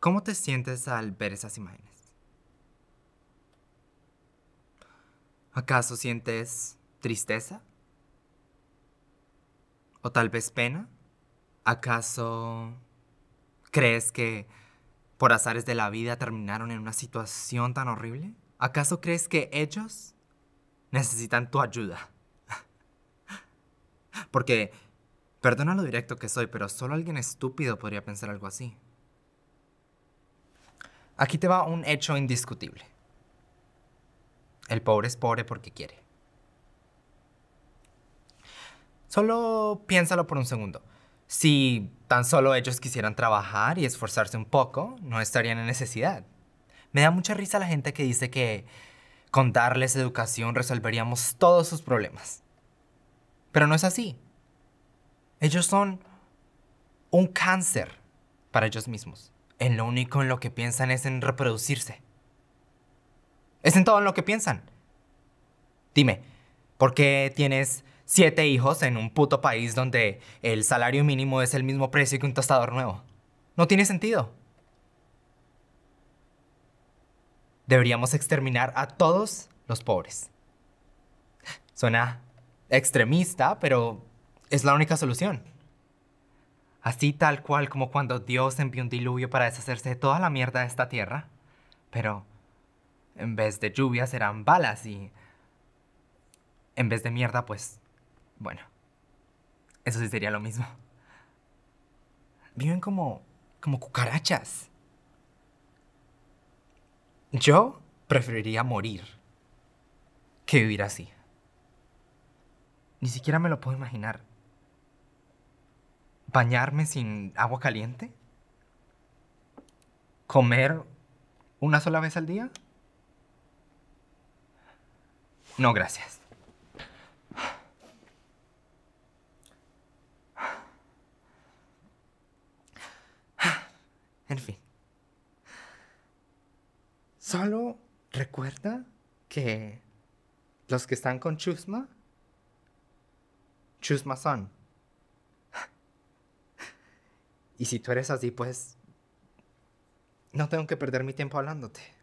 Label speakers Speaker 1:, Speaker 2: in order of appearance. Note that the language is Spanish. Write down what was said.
Speaker 1: ¿Cómo te sientes al ver esas imágenes? ¿Acaso sientes tristeza? ¿O tal vez pena? ¿Acaso crees que por azares de la vida terminaron en una situación tan horrible? ¿Acaso crees que ellos necesitan tu ayuda? Porque, perdona lo directo que soy, pero solo alguien estúpido podría pensar algo así. Aquí te va un hecho indiscutible. El pobre es pobre porque quiere. Solo piénsalo por un segundo. Si tan solo ellos quisieran trabajar y esforzarse un poco, no estarían en necesidad. Me da mucha risa la gente que dice que con darles educación resolveríamos todos sus problemas. Pero no es así. Ellos son un cáncer para ellos mismos en lo único en lo que piensan es en reproducirse. Es en todo en lo que piensan. Dime, ¿por qué tienes siete hijos en un puto país donde el salario mínimo es el mismo precio que un tostador nuevo? No tiene sentido. Deberíamos exterminar a todos los pobres. Suena extremista, pero es la única solución así tal cual como cuando Dios envió un diluvio para deshacerse de toda la mierda de esta tierra. Pero en vez de lluvia serán balas y en vez de mierda, pues bueno, eso sí sería lo mismo. Viven como como cucarachas. Yo preferiría morir que vivir así. Ni siquiera me lo puedo imaginar bañarme sin agua caliente, comer una sola vez al día. No, gracias. En fin. Solo recuerda que los que están con Chusma, Chusma son. Y si tú eres así, pues no tengo que perder mi tiempo hablándote.